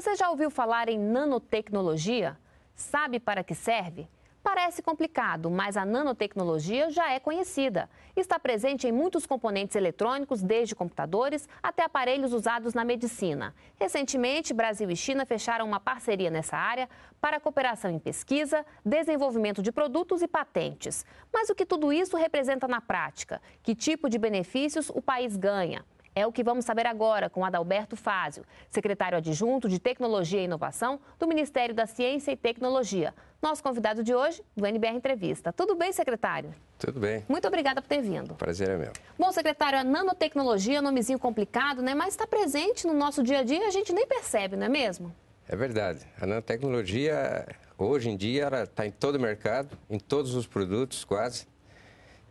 Você já ouviu falar em nanotecnologia? Sabe para que serve? Parece complicado, mas a nanotecnologia já é conhecida. Está presente em muitos componentes eletrônicos, desde computadores até aparelhos usados na medicina. Recentemente, Brasil e China fecharam uma parceria nessa área para cooperação em pesquisa, desenvolvimento de produtos e patentes. Mas o que tudo isso representa na prática? Que tipo de benefícios o país ganha? É o que vamos saber agora com Adalberto Fázio, secretário adjunto de Tecnologia e Inovação do Ministério da Ciência e Tecnologia. Nosso convidado de hoje do NBR Entrevista. Tudo bem, secretário? Tudo bem. Muito obrigada por ter vindo. Prazer é meu. Bom, secretário, a nanotecnologia é um nomezinho complicado, né? Mas está presente no nosso dia a dia e a gente nem percebe, não é mesmo? É verdade. A nanotecnologia, hoje em dia, ela está em todo o mercado, em todos os produtos, quase.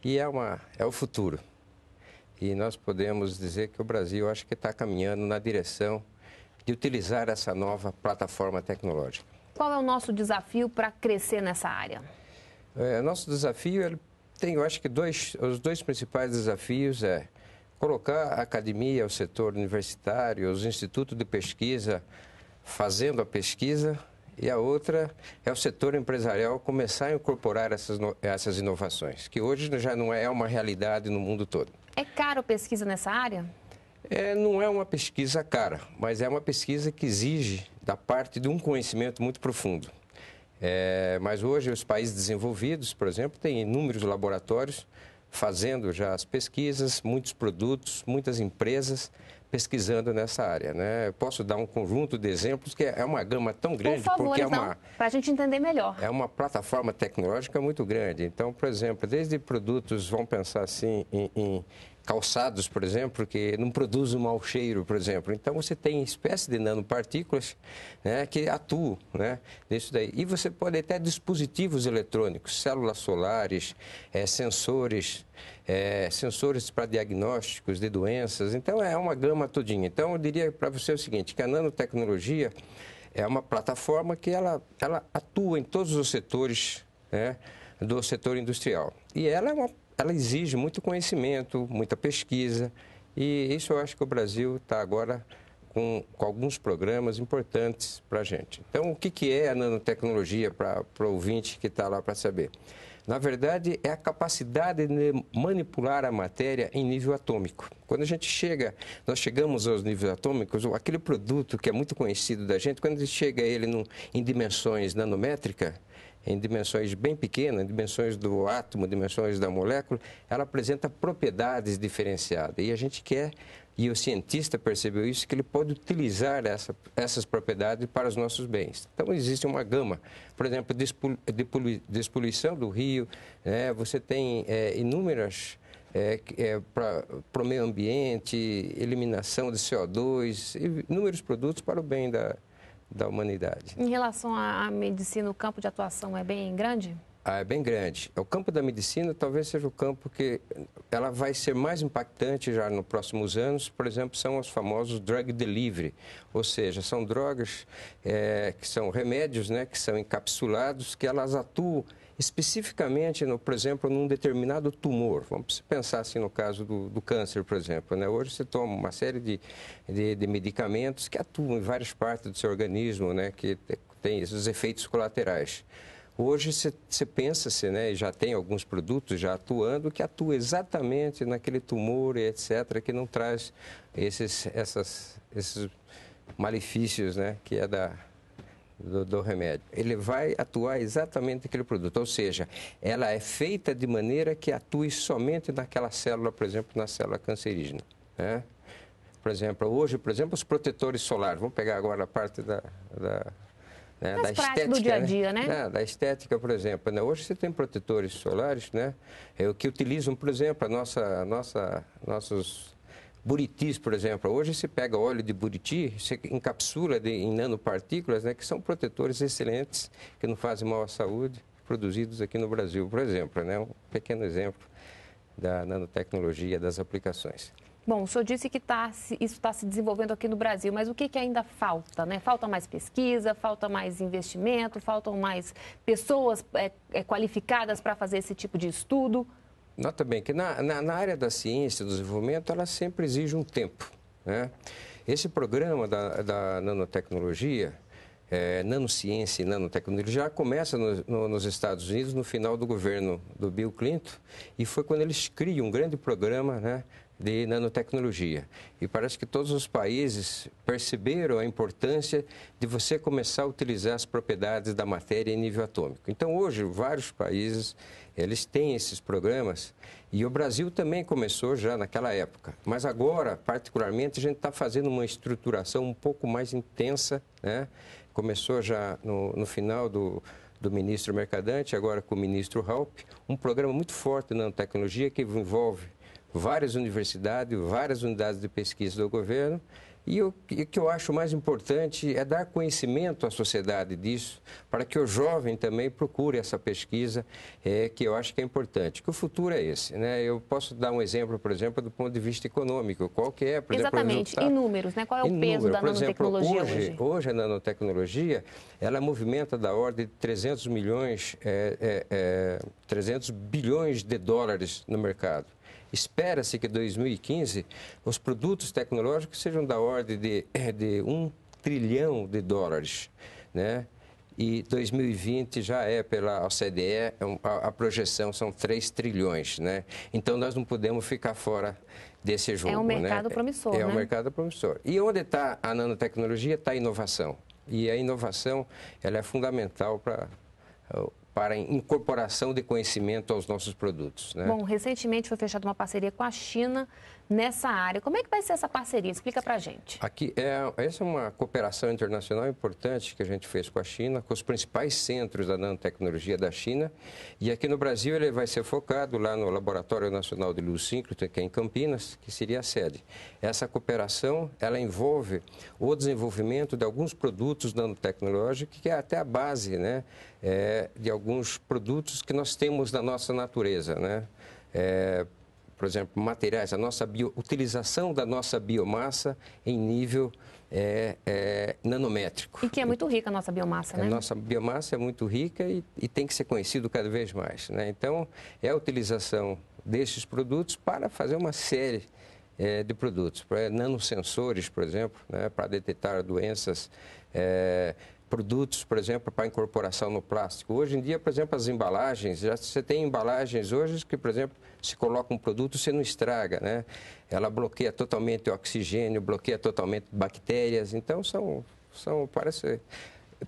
E é, uma, é o futuro. E nós podemos dizer que o Brasil acho que está caminhando na direção de utilizar essa nova plataforma tecnológica. Qual é o nosso desafio para crescer nessa área? É, nosso desafio tem, eu acho que dois, os dois principais desafios é colocar a academia, o setor universitário, os institutos de pesquisa fazendo a pesquisa e a outra é o setor empresarial começar a incorporar essas, essas inovações, que hoje já não é uma realidade no mundo todo. É caro pesquisa nessa área? É, não é uma pesquisa cara, mas é uma pesquisa que exige da parte de um conhecimento muito profundo. É, mas hoje os países desenvolvidos, por exemplo, têm inúmeros laboratórios fazendo já as pesquisas, muitos produtos, muitas empresas pesquisando nessa área. Né? Eu posso dar um conjunto de exemplos que é uma gama tão grande, por favor, porque é então, uma. Para a gente entender melhor. É uma plataforma tecnológica muito grande. Então, por exemplo, desde produtos, vão pensar assim em, em calçados, por exemplo, que não produz um mau cheiro, por exemplo. Então, você tem espécies de nanopartículas né, que atuam né, nisso daí. E você pode até dispositivos eletrônicos, células solares, é, sensores, é, sensores para diagnósticos de doenças. Então, é uma gama todinha. Então, eu diria para você o seguinte, que a nanotecnologia é uma plataforma que ela, ela atua em todos os setores né, do setor industrial. E ela é uma ela exige muito conhecimento, muita pesquisa, e isso eu acho que o Brasil está agora com, com, alguns programas importantes para a gente. Então, o que, que é a nanotecnologia para o ouvinte que está lá para saber? Na verdade, é a capacidade de manipular a matéria em nível atômico. Quando a gente chega, nós chegamos aos níveis atômicos, aquele produto que é muito conhecido da gente, quando chega ele em dimensões nanométricas, em dimensões bem pequenas, dimensões do átomo, dimensões da molécula, ela apresenta propriedades diferenciadas. E a gente quer e o cientista percebeu isso, que ele pode utilizar essa, essas propriedades para os nossos bens. Então, existe uma gama. Por exemplo, despoluição do rio, né? você tem é, inúmeras é, é, para o meio ambiente, eliminação de CO2, inúmeros produtos para o bem da, da humanidade. Em relação à medicina, o campo de atuação é bem grande? Ah, é bem grande. É o campo da medicina talvez seja o campo que ela vai ser mais impactante já nos próximos anos. Por exemplo, são os famosos drug delivery, ou seja, são drogas é, que são remédios, né, que são encapsulados, que elas atuam especificamente, no, por exemplo, num determinado tumor. Vamos pensar assim no caso do, do câncer, por exemplo. Né? Hoje você toma uma série de, de, de, medicamentos que atuam em várias partes do seu organismo, né? que tem esses efeitos colaterais. Hoje você pensa-se, assim, né, e já tem alguns produtos já atuando, que atua exatamente naquele tumor, etc., que não traz esses, essas, esses malefícios né, que é da, do, do remédio. Ele vai atuar exatamente naquele produto, ou seja, ela é feita de maneira que atue somente naquela célula, por exemplo, na célula cancerígena. Né? Por exemplo, hoje, por exemplo, os protetores solares, vamos pegar agora a parte da, da né, da estética, do dia a né? dia, né? né? Da estética, por exemplo. Né? Hoje você tem protetores solares, né? É, que utilizam, por exemplo, a nossa, a nossa, nossos buritis, por exemplo. Hoje você pega óleo de buriti, você encapsula de, em nanopartículas, né? Que são protetores excelentes, que não fazem mal à saúde, produzidos aqui no Brasil, por exemplo, né? Um pequeno exemplo da nanotecnologia, das aplicações. Bom, o senhor disse que tá, isso está se desenvolvendo aqui no Brasil, mas o que, que ainda falta? Né? Falta mais pesquisa, falta mais investimento, faltam mais pessoas é, é, qualificadas para fazer esse tipo de estudo? Nota bem que na, na, na, área da ciência, do desenvolvimento, ela sempre exige um tempo. Né? Esse programa da, da nanotecnologia, é, nanociência e nanotecnologia já começa no, no, nos Estados Unidos no final do governo do Bill Clinton e foi quando eles criam um grande programa né, de nanotecnologia. E parece que todos os países perceberam a importância de você começar a utilizar as propriedades da matéria em nível atômico. Então, hoje, vários países, eles têm esses programas e o Brasil também começou já naquela época. Mas agora, particularmente, a gente está fazendo uma estruturação um pouco mais intensa, né? Começou já no, no final do, do ministro Mercadante, agora com o ministro Halp, um programa muito forte de nanotecnologia que envolve várias universidades, várias unidades de pesquisa do governo. E o que eu acho mais importante é dar conhecimento à sociedade disso, para que o jovem também procure essa pesquisa, é, que eu acho que é importante. Que o futuro é esse, né? Eu posso dar um exemplo, por exemplo, do ponto de vista econômico, qual que é, por Exatamente, exemplo, em números, né? Qual é o peso número, da nanotecnologia exemplo, hoje, hoje? Hoje a nanotecnologia, ela movimenta da ordem de 300 milhões, é, é, 300 é, bilhões de dólares no mercado. Espera-se que 2015 os produtos tecnológicos sejam da ordem de, é, de 1 trilhão de dólares, né? E 2020 já é pela OCDE, é a, projeção são 3 trilhões, né? Então nós não podemos ficar fora desse jogo, É um né? mercado né? promissor, É, é um né? mercado promissor. E onde está a nanotecnologia, está a inovação. E a inovação, ela é fundamental para para incorporação de conhecimento aos nossos produtos. Né? Bom, recentemente foi fechada uma parceria com a China nessa área. Como é que vai ser essa parceria? Explica para a gente. Aqui é, essa é uma cooperação internacional importante que a gente fez com a China, com os principais centros da nanotecnologia da China. E aqui no Brasil ele vai ser focado lá no Laboratório Nacional de Luz Leucínclito, que é em Campinas, que seria a sede. Essa cooperação, ela envolve o desenvolvimento de alguns produtos nanotecnológicos, que é até a base né, é, de alguns alguns produtos que nós temos na nossa natureza, né? É, por exemplo, materiais, a nossa bio, utilização da nossa biomassa em nível é, é, nanométrico. E que é muito rica a nossa biomassa, é, né? A nossa biomassa é muito rica e, e tem que ser conhecido cada vez mais. Né? Então, é a utilização desses produtos para fazer uma série é, de produtos. É, nanosensores, por exemplo, né, para detectar doenças é, produtos, por exemplo, para incorporação no plástico. Hoje em dia, por exemplo, as embalagens, já você tem embalagens hoje que, por exemplo, se coloca um produto, você não estraga, né? Ela bloqueia totalmente o oxigênio, bloqueia totalmente bactérias. Então, são, são parece,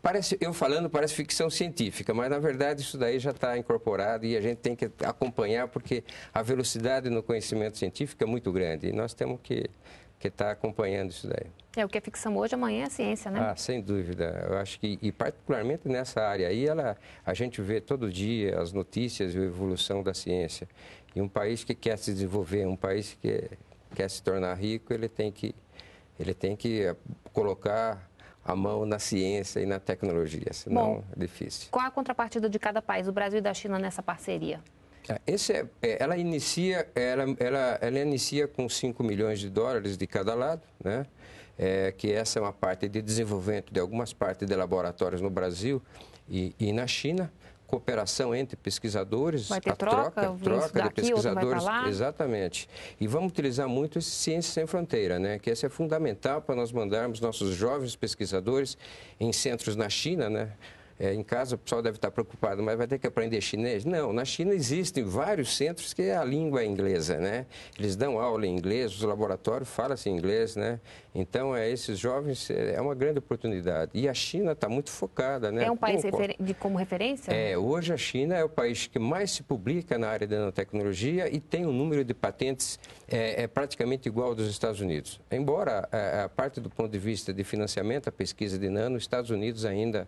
parece, eu falando, parece ficção científica, mas na verdade isso daí já está incorporado e a gente tem que acompanhar porque a velocidade no conhecimento científico é muito grande e nós temos que estar que tá acompanhando isso daí. É, o que é ficção hoje, amanhã é ciência, né? Ah, sem dúvida. Eu acho que, e particularmente nessa área aí, ela, a gente vê todo dia as notícias e a evolução da ciência. E um país que quer se desenvolver, um país que quer se tornar rico, ele tem que, ele tem que colocar a mão na ciência e na tecnologia, senão Bom, é difícil. Qual a contrapartida de cada país, O Brasil e da China, nessa parceria? Ah, esse é, é, ela, inicia, ela, ela, ela inicia com 5 milhões de dólares de cada lado, né? é que essa é uma parte de desenvolvimento de algumas partes de laboratórios no Brasil e, e na China, cooperação entre pesquisadores, a troca, troca, troca daqui, de pesquisadores, exatamente. E vamos utilizar muito esse Ciência Sem Fronteira, né? que esse é fundamental para nós mandarmos nossos jovens pesquisadores em centros na China, né? É, em casa o pessoal deve estar preocupado, mas vai ter que aprender chinês? Não, na China existem vários centros que a língua é inglesa, né? Eles dão aula em inglês, os laboratórios falam-se assim, inglês, né? Então, é, esses jovens, é, é uma grande oportunidade. E a China está muito focada, né? É um país como, de, como referência? É, hoje a China é o país que mais se publica na área da nanotecnologia e tem um número de patentes é, é praticamente igual ao dos Estados Unidos. Embora a, é, a parte do ponto de vista de financiamento, a pesquisa de nano, os Estados Unidos ainda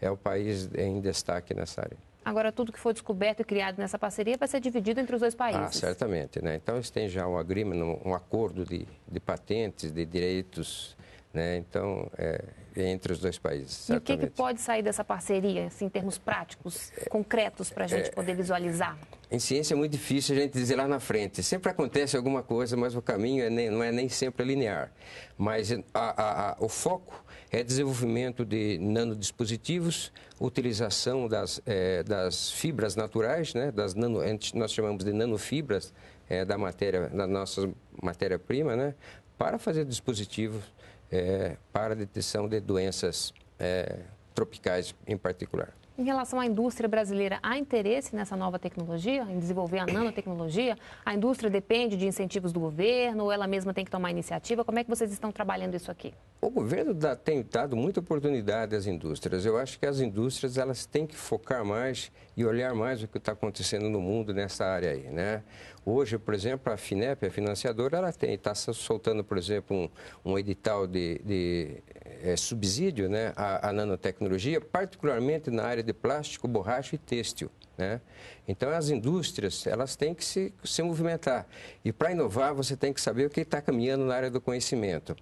é o país em destaque nessa área. Agora, tudo que foi descoberto e criado nessa parceria vai ser dividido entre os dois países. Ah, certamente. Né? Então, eles têm já um agreement, um acordo de, de patentes, de direitos, né? então, é, é entre os dois países. Certamente. E o que, que, pode sair dessa parceria, assim, em termos práticos, concretos, para a gente é, poder visualizar? Em ciência é muito difícil a gente dizer lá na frente. Sempre acontece alguma coisa, mas o caminho é nem, não é nem sempre linear. Mas a, a, a, o foco é desenvolvimento de nanodispositivos, utilização das, é, das fibras naturais, né, das nano, nós chamamos de nanofibras é, da matéria, da nossa matéria-prima, né, para fazer dispositivos é, para detecção de doenças tropicais em particular. Em relação à indústria brasileira, há interesse nessa nova tecnologia, em desenvolver a nanotecnologia? A indústria depende de incentivos do governo, ou ela mesma tem que tomar iniciativa? Como é que vocês estão trabalhando isso aqui? O governo dá, tem dado muita oportunidade às indústrias. Eu acho que as indústrias elas têm que focar mais e olhar mais o que está acontecendo no mundo nessa área aí, né? Hoje, por exemplo, a FINEP, a financiadora, ela tem, está soltando, por exemplo, um, um edital de, de é, subsídio né, à, à, nanotecnologia, particularmente na área de plástico, borracha e têxtil. Né? Então, as indústrias, elas têm que se, se movimentar. E para inovar, você tem que saber o que está caminhando na área do conhecimento.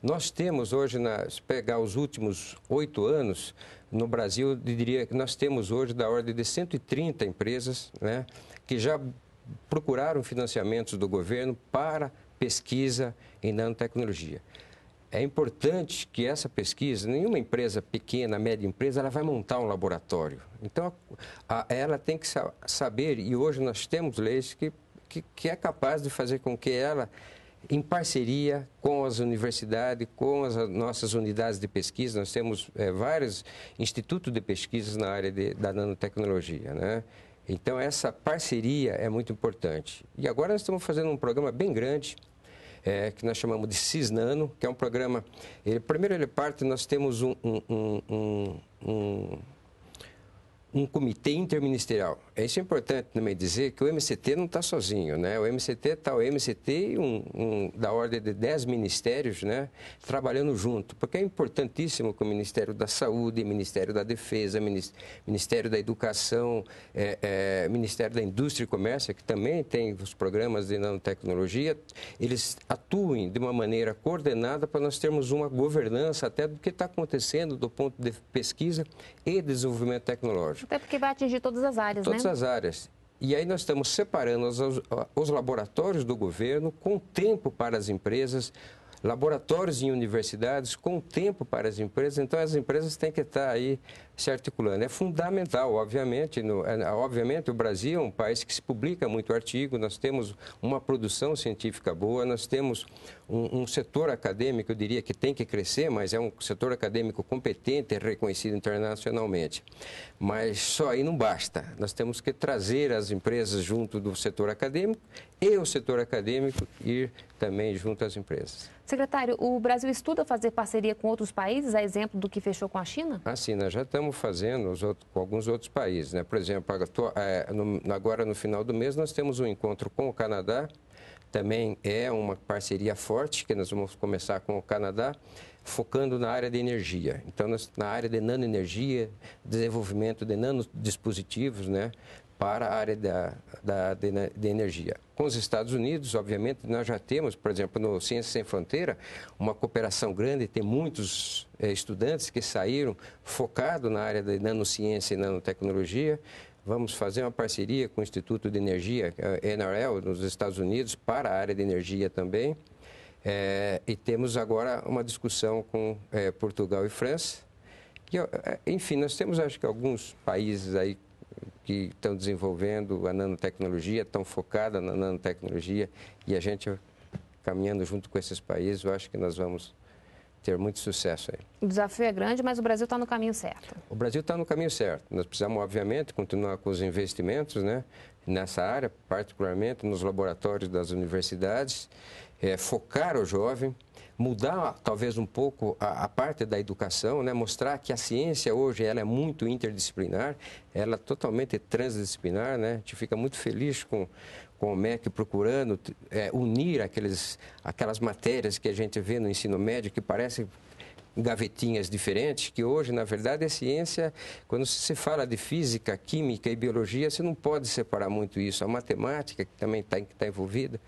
Nós temos hoje, na, se pegar os últimos oito anos, no Brasil, eu diria que nós temos hoje da ordem de 130 empresas né, que já procuraram financiamentos do governo para pesquisa em nanotecnologia. É importante que essa pesquisa, nenhuma empresa pequena, média empresa, ela vai montar um laboratório. Então, a, a, ela tem que saber, e hoje nós temos leis que, que, que é capaz de fazer com que ela em parceria com as universidades, com as nossas unidades de pesquisa. Nós temos é, vários institutos de pesquisa na área de, da nanotecnologia, né? Então, essa parceria é muito importante. E agora nós estamos fazendo um programa bem grande, é, que nós chamamos de CISNANO, que é um programa... Ele, primeiro, ele parte, nós temos um, um, um, um um comitê interministerial é isso é importante também dizer que o MCT não está sozinho, né? O MCT está o MCT e um, um, da ordem de 10 ministérios, né? Trabalhando junto, porque é importantíssimo que o Ministério da Saúde, Ministério da Defesa, Ministério da Educação, é, é, Ministério da Indústria e Comércio, que também tem os programas de nanotecnologia, eles atuem de uma maneira coordenada para nós termos uma governança até do que está acontecendo do ponto de pesquisa e desenvolvimento tecnológico. Até porque vai atingir todas as áreas, né? todas né? todas as áreas. E aí nós estamos separando os, os laboratórios do governo com tempo para as empresas, laboratórios em universidades, com tempo para as empresas. Então, as empresas têm que estar aí se articulando. É fundamental, obviamente. No, é, é, obviamente, o Brasil é um país que se publica muito artigo, nós temos uma produção científica boa, nós temos um, um setor acadêmico, eu diria que tem que crescer, mas é um setor acadêmico competente reconhecido internacionalmente. Mas só aí não basta. Nós temos que trazer as empresas junto do setor acadêmico e o setor acadêmico ir também junto às empresas. Secretário, o Brasil estuda fazer parceria com outros países, a exemplo do que fechou com a China? Ah, sim, nós já estamos fazendo outros, com alguns outros países. Né? Por exemplo, é, agora no final do mês nós temos um encontro com o Canadá, também é uma parceria forte que nós vamos começar com o Canadá, focando na área de energia. Então, na área de nanoenergia, desenvolvimento de nanodispositivos, né? para a área da, da, de, energia. Com os Estados Unidos, obviamente, nós já temos, por exemplo, no Ciência Sem Fronteira, uma cooperação grande, tem muitos eh, estudantes que saíram focados na área de nanociência e nanotecnologia. Vamos fazer uma parceria com o Instituto de Energia, eh, NRL, nos Estados Unidos, para a área de energia também. Eh, e temos agora uma discussão com Portugal e França. E, enfim, nós temos, acho que, alguns países aí que estão desenvolvendo a nanotecnologia, estão focadas na nanotecnologia e a gente caminhando junto com esses países, eu acho que nós vamos ter muito sucesso aí. O desafio é grande, mas o Brasil está no caminho certo. O Brasil está no caminho certo. Nós precisamos, obviamente, continuar com os investimentos né, nessa área, particularmente nos laboratórios das universidades, é, focar o jovem, mudar talvez um pouco a, a, parte da educação, né? mostrar que a ciência hoje ela é muito interdisciplinar, ela é totalmente transdisciplinar, né? a gente fica muito feliz com, com o MEC procurando é, unir aqueles, aquelas matérias que a gente vê no ensino médio que parecem gavetinhas diferentes, que hoje, na verdade, a é ciência. Quando se fala de física, química e biologia, você não pode separar muito isso. A matemática, que também está tá envolvida.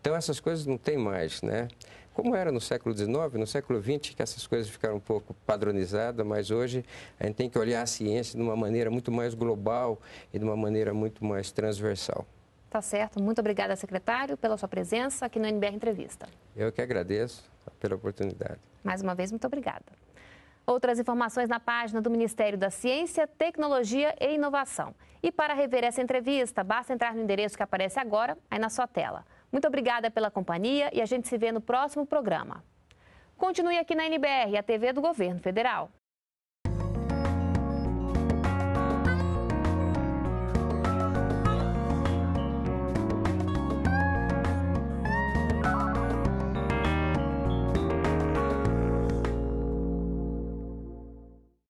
Então, essas coisas não tem mais, né? como era no século XIX, no século XX, que essas coisas ficaram um pouco padronizadas, mas hoje a gente tem que olhar a ciência de uma maneira muito mais global e de uma maneira muito mais transversal. Tá certo. Muito obrigada, secretário, pela sua presença aqui no NBR Entrevista. Eu que agradeço pela oportunidade. Mais uma vez, muito obrigada. Outras informações na página do Ministério da Ciência, Tecnologia e Inovação. E para rever essa entrevista, basta entrar no endereço que aparece agora, aí na sua tela muito obrigada pela companhia e a gente se vê no próximo programa. Continue aqui na NBR, a TV do Governo Federal.